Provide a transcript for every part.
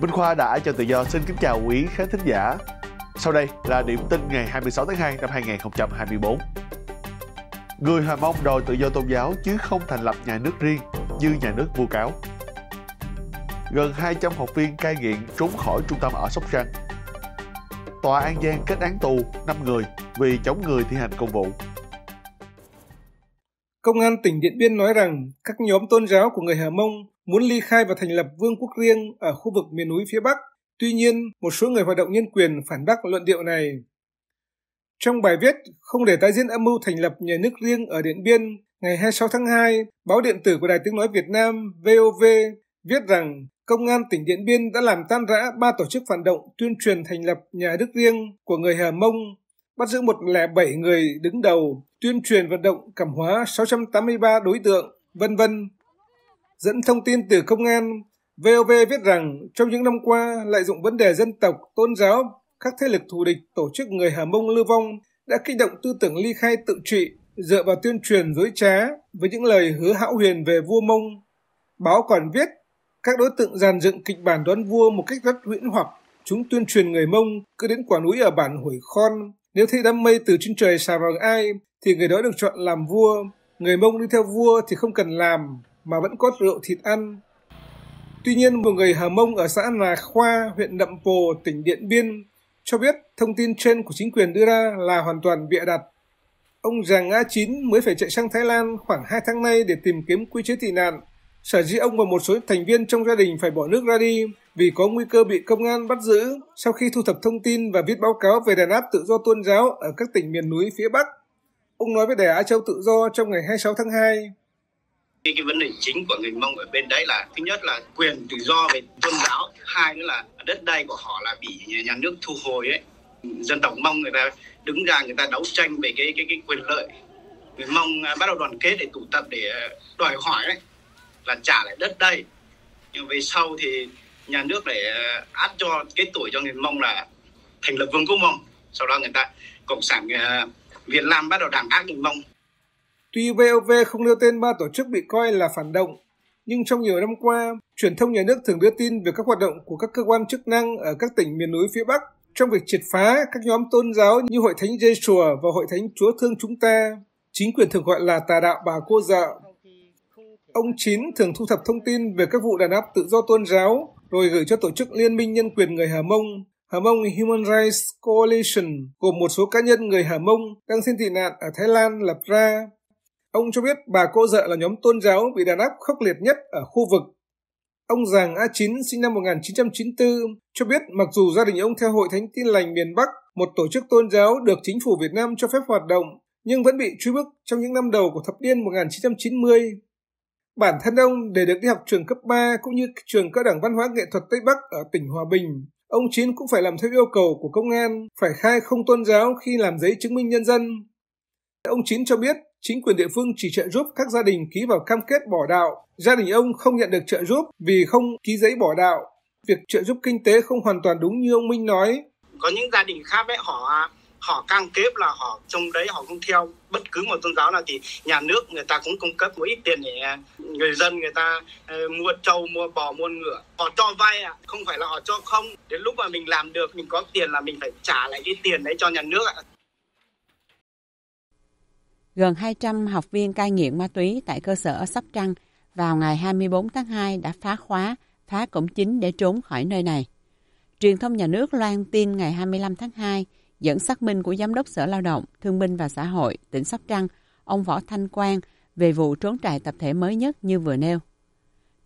Minh Khoa đã cho tự do xin kính chào quý khán thính giả. Sau đây là điểm tin ngày 26 tháng 2 năm 2024. Người Hà Mông đòi tự do tôn giáo chứ không thành lập nhà nước riêng như nhà nước vu cáo. Gần 200 học viên cai nghiện trốn khỏi trung tâm ở Sóc Trăng. Tòa An Giang kết án tù 5 người vì chống người thi hành công vụ. Công an tỉnh Điện Biên nói rằng các nhóm tôn giáo của người Hà Mông muốn ly khai và thành lập vương quốc riêng ở khu vực miền núi phía Bắc. Tuy nhiên, một số người hoạt động nhân quyền phản bác luận điệu này. Trong bài viết Không để tái diễn âm mưu thành lập nhà nước riêng ở Điện Biên, ngày 26 tháng 2, báo điện tử của Đài Tiếng Nói Việt Nam VOV viết rằng Công an tỉnh Điện Biên đã làm tan rã ba tổ chức phản động tuyên truyền thành lập nhà nước riêng của người Hà Mông bắt giữ 107 người đứng đầu, tuyên truyền vận động cảm hóa 683 đối tượng, vân vân. Dẫn thông tin từ công an, VOV viết rằng trong những năm qua lợi dụng vấn đề dân tộc, tôn giáo, các thế lực thù địch tổ chức người Hà Mông lưu vong đã kích động tư tưởng ly khai tự trị dựa vào tuyên truyền dối trá với những lời hứa hão huyền về vua Mông. Báo còn viết các đối tượng dàn dựng kịch bản đoán vua một cách rất huyễn hoặc. Chúng tuyên truyền người Mông cứ đến quả núi ở bản Hủy Khon nếu thấy đám mây từ trên trời xà vào ai, thì người đó được chọn làm vua. Người Mông đi theo vua thì không cần làm, mà vẫn có rượu thịt ăn. Tuy nhiên, một người Hà Mông ở xã Nà Khoa, huyện đậm Pồ, tỉnh Điện Biên cho biết thông tin trên của chính quyền đưa ra là hoàn toàn bịa đặt. Ông Giàng a Chín mới phải chạy sang Thái Lan khoảng 2 tháng nay để tìm kiếm quy chế tị nạn Sở dĩ ông và một số thành viên trong gia đình phải bỏ nước ra đi vì có nguy cơ bị công an bắt giữ sau khi thu thập thông tin và viết báo cáo về đàn áp tự do tôn giáo ở các tỉnh miền núi phía Bắc. Ông nói với Đài Á Châu Tự Do trong ngày 26 tháng 2. Cái, cái vấn đề chính của người Mông ở bên đấy là thứ nhất là quyền tự do về tôn giáo, hai nữa là đất đai của họ là bị nhà nước thu hồi ấy. Dân tộc Mông người ta đứng ra người ta đấu tranh về cái cái cái quyền lợi. Người Mông à, bắt đầu đoàn kết để tụ tập để à, đòi hỏi ấy là trả lại đất đây nhưng về sau thì nhà nước để ờ, áp cho cái tuổi cho người mông là thành lập vương quốc mông sau đó người ta cộng sản ờ, việt nam bắt đầu đàn áp người mông Tuy VOV không nêu tên ba tổ chức bị coi là phản động, nhưng trong nhiều năm qua, truyền thông nhà nước thường đưa tin về các hoạt động của các cơ quan chức năng ở các tỉnh miền núi phía Bắc trong việc triệt phá các nhóm tôn giáo như Hội Thánh Giê Chùa và Hội Thánh Chúa Thương Chúng Ta, chính quyền thường gọi là tà đạo bà cô dạo. Ông Chín thường thu thập thông tin về các vụ đàn áp tự do tôn giáo rồi gửi cho tổ chức Liên minh Nhân quyền người Hà Mông. Hà Mông Human Rights Coalition gồm một số cá nhân người Hà Mông đang xin tị nạn ở Thái Lan lập ra. Ông cho biết bà cô dợ là nhóm tôn giáo bị đàn áp khốc liệt nhất ở khu vực. Ông Giàng A9 sinh năm 1994 cho biết mặc dù gia đình ông theo Hội Thánh Tin Lành miền Bắc, một tổ chức tôn giáo được chính phủ Việt Nam cho phép hoạt động, nhưng vẫn bị truy bức trong những năm đầu của thập niên 1990. Bản thân ông để được đi học trường cấp 3 cũng như trường cao đẳng văn hóa nghệ thuật Tây Bắc ở tỉnh Hòa Bình, ông Chín cũng phải làm theo yêu cầu của công an, phải khai không tôn giáo khi làm giấy chứng minh nhân dân. Ông Chín cho biết chính quyền địa phương chỉ trợ giúp các gia đình ký vào cam kết bỏ đạo, gia đình ông không nhận được trợ giúp vì không ký giấy bỏ đạo. Việc trợ giúp kinh tế không hoàn toàn đúng như ông Minh nói. Có những gia đình khác ấy, họ họ cam kết là họ trong đấy họ không theo bất cứ một tôn giáo nào thì nhà nước người ta cũng cung cấp một ít tiền để à, người dân người ta ờ, mua trâu mua bò mua ngựa họ cho vay à không phải là họ cho không đến lúc mà mình làm được mình có tiền là mình phải trả lại cái tiền đấy cho nhà nước ạ à. Gần 200 học viên cai nghiện ma túy tại cơ sở ở Sóc Trăng vào ngày 24 tháng 2 đã phá khóa, phá cổng chính để trốn khỏi nơi này. Truyền thông nhà nước loan tin ngày 25 tháng 2 dẫn xác minh của Giám đốc Sở Lao động, Thương binh và Xã hội tỉnh Sóc Trăng, ông Võ Thanh Quang về vụ trốn trại tập thể mới nhất như vừa nêu.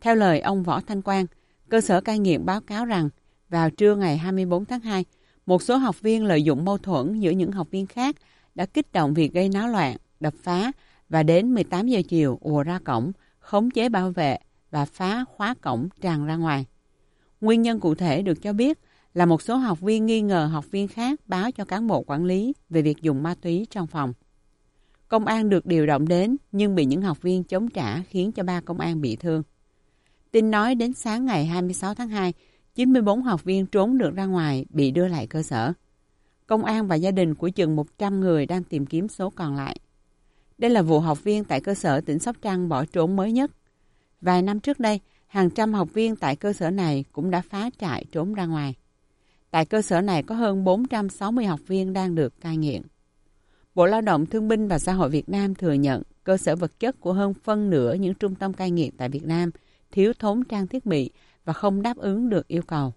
Theo lời ông Võ Thanh Quang, cơ sở cai nghiện báo cáo rằng vào trưa ngày 24 tháng 2, một số học viên lợi dụng mâu thuẫn giữa những học viên khác đã kích động việc gây náo loạn, đập phá và đến 18 giờ chiều ùa ra cổng, khống chế bảo vệ và phá khóa cổng tràn ra ngoài. Nguyên nhân cụ thể được cho biết là một số học viên nghi ngờ học viên khác báo cho cán bộ quản lý về việc dùng ma túy trong phòng. Công an được điều động đến nhưng bị những học viên chống trả khiến cho ba công an bị thương. Tin nói đến sáng ngày 26 tháng 2, 94 học viên trốn được ra ngoài bị đưa lại cơ sở. Công an và gia đình của chừng 100 người đang tìm kiếm số còn lại. Đây là vụ học viên tại cơ sở tỉnh Sóc Trăng bỏ trốn mới nhất. Vài năm trước đây, hàng trăm học viên tại cơ sở này cũng đã phá trại trốn ra ngoài. Tại cơ sở này có hơn 460 học viên đang được cai nghiện. Bộ Lao động Thương binh và Xã hội Việt Nam thừa nhận cơ sở vật chất của hơn phân nửa những trung tâm cai nghiện tại Việt Nam thiếu thốn trang thiết bị và không đáp ứng được yêu cầu.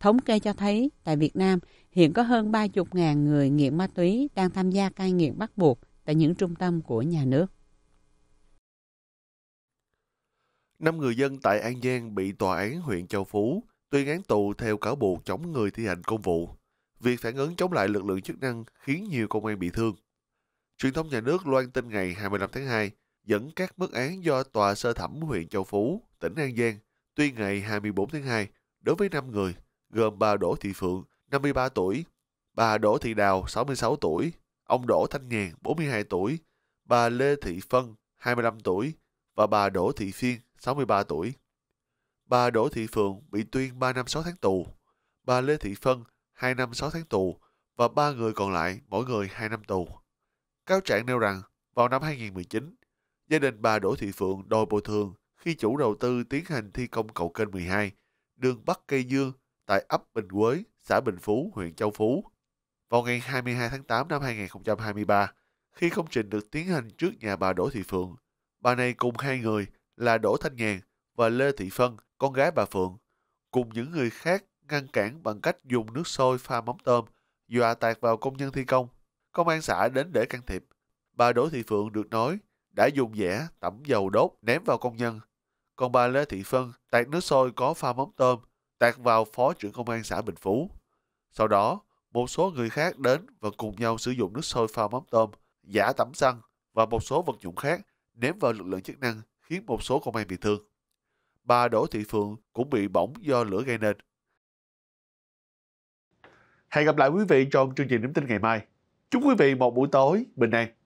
Thống kê cho thấy tại Việt Nam hiện có hơn 30.000 người nghiện ma túy đang tham gia cai nghiện bắt buộc tại những trung tâm của nhà nước. Năm người dân tại An Giang bị tòa án huyện Châu Phú tuyên án tù theo cáo buộc chống người thi hành công vụ. Việc phản ứng chống lại lực lượng chức năng khiến nhiều công an bị thương. Truyền thông nhà nước loan tin ngày 25 tháng 2 dẫn các mức án do tòa sơ thẩm huyện Châu Phú, tỉnh An Giang tuyên ngày 24 tháng 2 đối với 5 người gồm bà Đỗ Thị Phượng, 53 tuổi, bà Đỗ Thị Đào, 66 tuổi, ông Đỗ Thanh Nhàn, 42 tuổi, bà Lê Thị Phân, 25 tuổi và bà Đỗ Thị Phiên, 63 tuổi bà Đỗ Thị Phượng bị tuyên 3 năm 6 tháng tù, bà Lê Thị Phân 2 năm 6 tháng tù và ba người còn lại mỗi người 2 năm tù. Cáo trạng nêu rằng vào năm 2019, gia đình bà Đỗ Thị Phượng đòi bồi thường khi chủ đầu tư tiến hành thi công cầu kênh 12, đường Bắc Cây Dương tại ấp Bình Quế, xã Bình Phú, huyện Châu Phú. Vào ngày 22 tháng 8 năm 2023, khi công trình được tiến hành trước nhà bà Đỗ Thị Phượng, bà này cùng hai người là Đỗ Thanh Nhàn và Lê Thị Phân con gái bà Phượng, cùng những người khác ngăn cản bằng cách dùng nước sôi pha mắm tôm, dọa tạt vào công nhân thi công. Công an xã đến để can thiệp. Bà Đỗ Thị Phượng được nói đã dùng dẻ tẩm dầu đốt ném vào công nhân. Còn bà Lê Thị Phân tạt nước sôi có pha mắm tôm, tạt vào phó trưởng công an xã Bình Phú. Sau đó, một số người khác đến và cùng nhau sử dụng nước sôi pha mắm tôm, giả tẩm xăng và một số vật dụng khác ném vào lực lượng chức năng khiến một số công an bị thương bà Đỗ Thị Phượng cũng bị bỏng do lửa gây nên. Hẹn gặp lại quý vị trong chương trình Niềm tin ngày mai. Chúc quý vị một buổi tối bình an.